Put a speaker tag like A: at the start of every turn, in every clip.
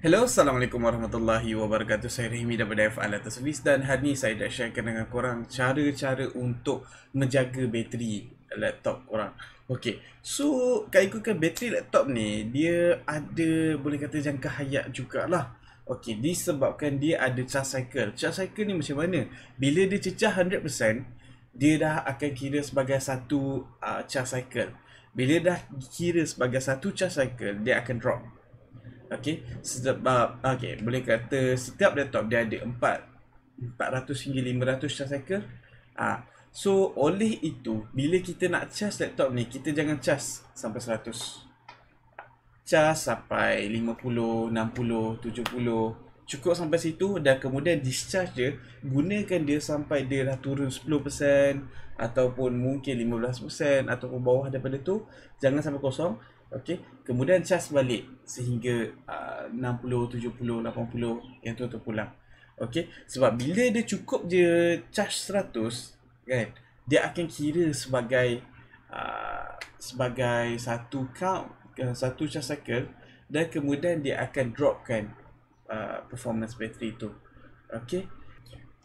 A: Hello, Assalamualaikum Warahmatullahi Wabarakatuh Saya Rahimi daripada FAL Atas Service Dan hari ini saya nak sharekan dengan korang Cara-cara untuk menjaga bateri laptop korang Okay, so kalau ikutkan bateri laptop ni Dia ada boleh kata jangka hayat jugalah Okay, disebabkan dia ada charge cycle Charge cycle ni macam mana? Bila dia cecah 100% Dia dah akan kira sebagai satu uh, charge cycle Bila dah kira sebagai satu charge cycle Dia akan drop Okey, sebab ah, okey, boleh kata setiap laptop dia ada 4 400 hingga 500 charge cycle. Ah, ha. so oleh itu bila kita nak charge laptop ni, kita jangan charge sampai 100. Charge sampai 50, 60, 70. Cukup sampai situ dan kemudian discharge dia gunakan dia sampai dia dah turun 10% ataupun mungkin 15% ataupun bawah daripada tu jangan sampai kosong Okey, kemudian charge balik sehingga uh, 60, 70, 80 yang tu terpulang. Okey, sebab bila dia cukup je charge 100, kan? Dia akan kira sebagai uh, sebagai satu count uh, satu charge cycle dan kemudian dia akan dropkan uh, performance bateri tu. Okey,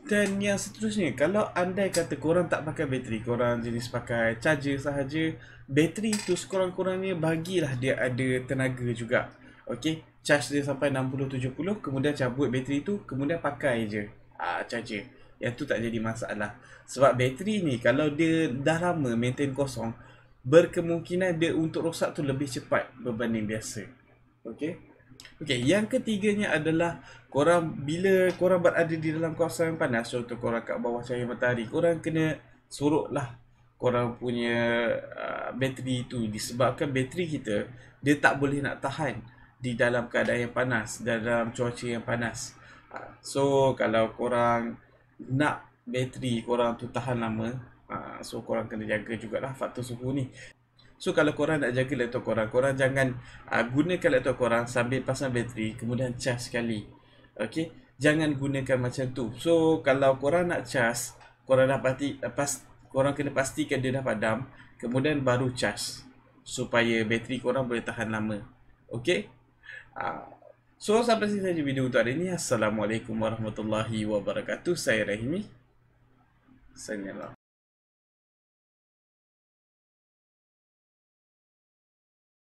A: dan yang seterusnya, kalau andai kata korang tak pakai bateri, korang jenis pakai charger sahaja, bateri tu sekurang-kurangnya bagilah dia ada tenaga juga. Okay, charge dia sampai 60-70, kemudian cabut bateri tu, kemudian pakai je uh, charger. Yang tu tak jadi masalah. Sebab bateri ni, kalau dia dah lama maintain kosong, berkemungkinan dia untuk rosak tu lebih cepat berbanding biasa. Okay. Okey, yang ketiganya adalah korang bila korang berada di dalam kawasan yang panas, contoh korang kat bawah cahaya matahari, korang kena suruhlah korang punya uh, bateri itu disebabkan bateri kita dia tak boleh nak tahan di dalam keadaan yang panas, dalam cuaca yang panas. Uh, so kalau korang nak bateri korang tu tahan lama, uh, so korang kena jaga jugalah faktor suhu ni. So kalau korang nak jaga laptop korang, korang jangan uh, gunakan laptop korang sambil pasang bateri kemudian charge sekali. Okey, jangan gunakan macam tu. So kalau korang nak charge, korang dapati lepas korang kena pastikan dia dah padam kemudian baru charge supaya bateri korang boleh tahan lama. Okey. Uh, ah, so sampai sini saja video untuk hari ini. Assalamualaikum warahmatullahi wabarakatuh. Saya Rahimi. Senyalah.